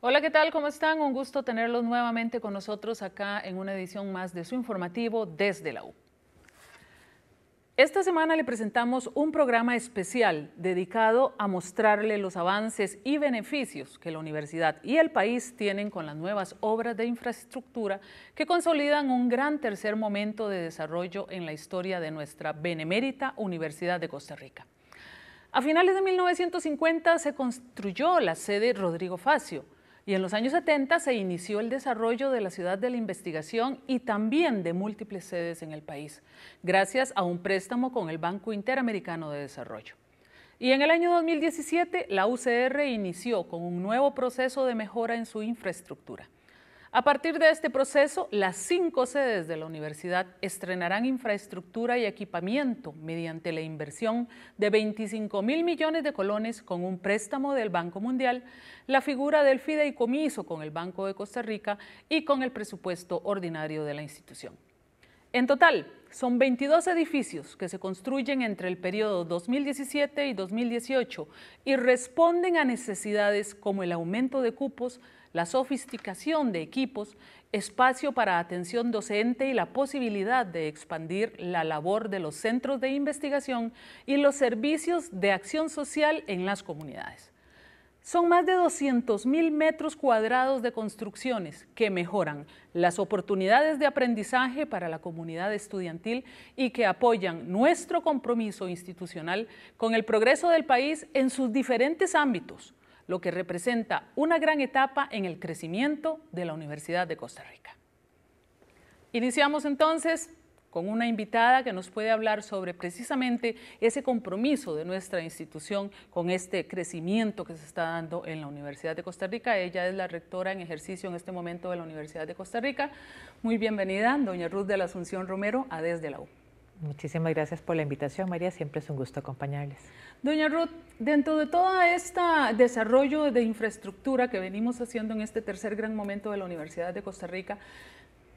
Hola, ¿qué tal? ¿Cómo están? Un gusto tenerlos nuevamente con nosotros acá en una edición más de su informativo desde la U. Esta semana le presentamos un programa especial dedicado a mostrarle los avances y beneficios que la universidad y el país tienen con las nuevas obras de infraestructura que consolidan un gran tercer momento de desarrollo en la historia de nuestra benemérita Universidad de Costa Rica. A finales de 1950 se construyó la sede Rodrigo Facio, y en los años 70 se inició el desarrollo de la ciudad de la investigación y también de múltiples sedes en el país, gracias a un préstamo con el Banco Interamericano de Desarrollo. Y en el año 2017, la UCR inició con un nuevo proceso de mejora en su infraestructura. A partir de este proceso, las cinco sedes de la universidad estrenarán infraestructura y equipamiento mediante la inversión de 25 mil millones de colones con un préstamo del Banco Mundial, la figura del fideicomiso con el Banco de Costa Rica y con el presupuesto ordinario de la institución. En total, son 22 edificios que se construyen entre el periodo 2017 y 2018 y responden a necesidades como el aumento de cupos, la sofisticación de equipos, espacio para atención docente y la posibilidad de expandir la labor de los centros de investigación y los servicios de acción social en las comunidades. Son más de 200.000 metros cuadrados de construcciones que mejoran las oportunidades de aprendizaje para la comunidad estudiantil y que apoyan nuestro compromiso institucional con el progreso del país en sus diferentes ámbitos, lo que representa una gran etapa en el crecimiento de la Universidad de Costa Rica. Iniciamos entonces con una invitada que nos puede hablar sobre precisamente ese compromiso de nuestra institución con este crecimiento que se está dando en la Universidad de Costa Rica. Ella es la rectora en ejercicio en este momento de la Universidad de Costa Rica. Muy bienvenida, doña Ruth de la Asunción Romero, a Desde la U. Muchísimas gracias por la invitación, María. Siempre es un gusto acompañarles. Doña Ruth, dentro de todo este desarrollo de infraestructura que venimos haciendo en este tercer gran momento de la Universidad de Costa Rica,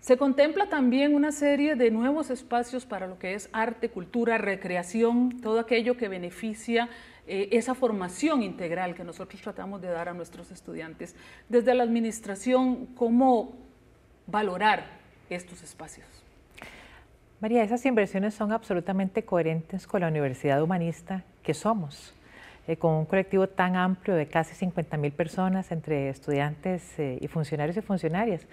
se contempla también una serie de nuevos espacios para lo que es arte, cultura, recreación, todo aquello que beneficia eh, esa formación integral que nosotros tratamos de dar a nuestros estudiantes. Desde la administración, ¿cómo valorar estos espacios? María, esas inversiones son absolutamente coherentes con la Universidad Humanista que somos eh, con un colectivo tan amplio de casi 50 mil personas entre estudiantes eh, y funcionarios y funcionarias.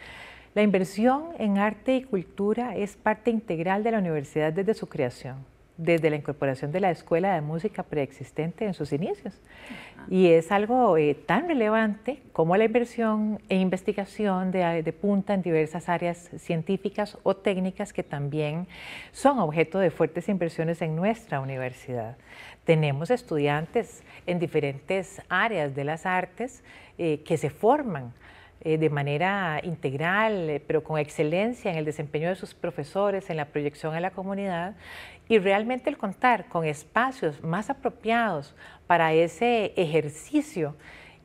La inversión en arte y cultura es parte integral de la universidad desde su creación, desde la incorporación de la escuela de música preexistente en sus inicios. Y es algo eh, tan relevante como la inversión e investigación eh, de, punta en diversas áreas científicas o técnicas que también son objeto de fuertes inversiones en nuestra universidad. Tenemos estudiantes en diferentes áreas de las artes eh, que se forman eh, de manera integral, eh, pero con excelencia en el desempeño de sus profesores, en la proyección a la comunidad. Y realmente el contar con espacios más apropiados para ese ejercicio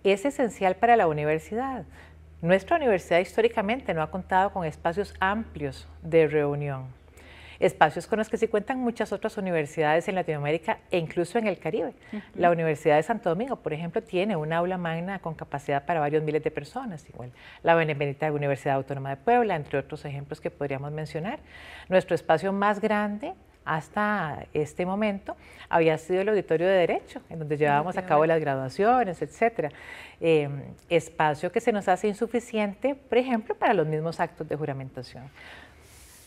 es esencial para la universidad. Nuestra universidad históricamente no ha contado con espacios amplios de reunión espacios con los que se cuentan muchas otras universidades en Latinoamérica e incluso en el Caribe. La Universidad de Santo Domingo, por ejemplo, tiene una aula magna con capacidad para varios miles de personas, igual la Benemérita Universidad Autónoma de Puebla, entre otros ejemplos que podríamos mencionar. Nuestro espacio más grande hasta este momento había sido el auditorio de derecho, en donde ah, llevábamos a cabo las graduaciones, etcétera. Em, espacio que se nos hace insuficiente, por ejemplo, para los mismos actos de juramentación.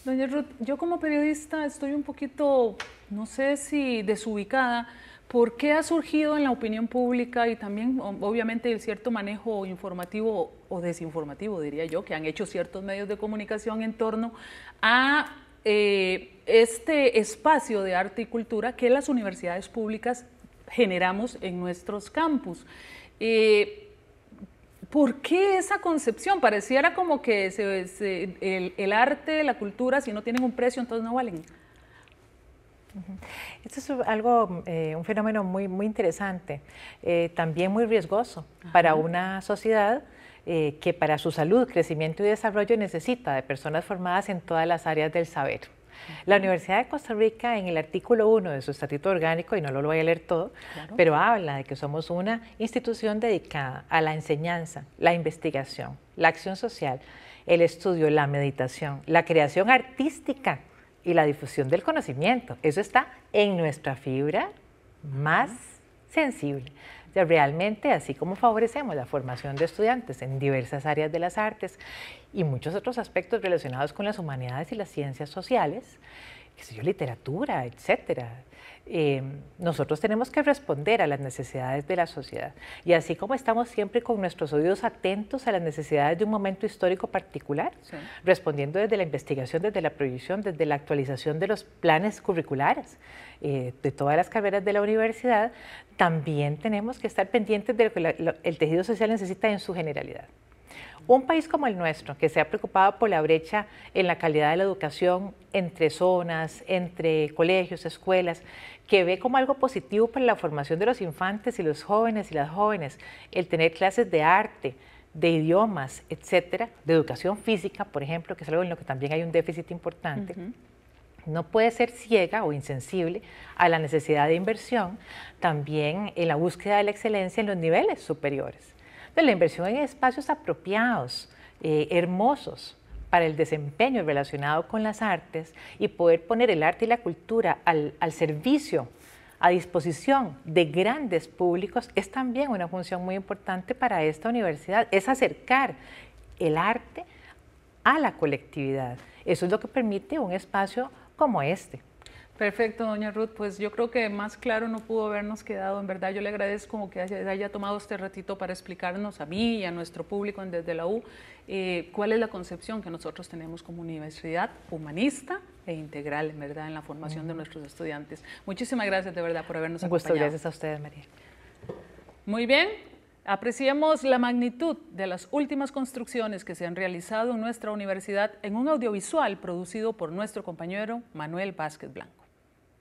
Doña Ruth, yo como periodista estoy un poquito, no sé si desubicada, ¿por qué ha surgido en la opinión pública y también obviamente el cierto manejo informativo o desinformativo, diría yo, que han hecho ciertos medios de comunicación en torno a eh, este espacio de arte y cultura que las universidades públicas generamos en nuestros campus? Eh, ¿Por qué esa concepción? Pareciera como que el, arte, la cultura, si no tienen un precio, entonces no valen. Esto es algo, eh, un fenómeno muy, interesante, eh, también muy riesgoso para una sociedad eh, que para su salud, crecimiento y desarrollo necesita de personas formadas en todas las áreas del saber. La Universidad de Costa Rica en el artículo 1 de su estatuto orgánico, y no lo voy a leer todo, pero habla de que somos una institución dedicada a la enseñanza, la investigación, la acción social, el estudio, la meditación, la creación artística y la difusión del conocimiento. Eso está en nuestra fibra más sensible realmente, así como favorecemos la formación de estudiantes en diversas áreas de las artes y muchos otros aspectos relacionados con las humanidades y las ciencias sociales, qué yo, literatura, etcétera. Eh, nosotros tenemos que responder a las necesidades de la sociedad. Y así como estamos siempre con nuestros oídos atentos a las necesidades de un momento histórico particular, respondiendo desde la investigación, desde la proyección, desde la actualización de los planes curriculares eh, de todas las carreras de la universidad, también tenemos que estar pendientes de lo que el tejido social necesita en su generalidad. Un país como el nuestro, que se ha preocupado por la brecha en la calidad de la educación entre zonas, entre colegios, escuelas, que ve como algo positivo para la formación de los infantes y los jóvenes y las jóvenes el tener clases de arte, de idiomas, etcétera, de educación física, por ejemplo, que es algo en lo que también hay un déficit importante. no puede ser ciega o insensible a la necesidad de inversión, también en la búsqueda de la excelencia en los niveles superiores la inversión en espacios apropiados, eh, hermosos para el desempeño relacionado con las artes y poder poner el arte y la cultura al servicio a disposición de grandes públicos es también una función muy importante para esta universidad, es acercar el arte a la colectividad. Eso es lo que permite un espacio como este. Perfecto, doña Ruth. Pues yo creo que más claro no pudo habernos quedado. En verdad, yo le agradezco que haya tomado este ratito para explicarnos a mí y a nuestro público desde la U eh, cuál es la concepción que nosotros tenemos como universidad humanista e integral, en verdad, en la formación de nuestros estudiantes. Muchísimas gracias de verdad por habernos Un Muchas gracias a ustedes, María. Muy bien, Apreciamos la magnitud de las últimas construcciones que se han realizado en nuestra universidad en un audiovisual producido por nuestro compañero Manuel Vázquez Blanco.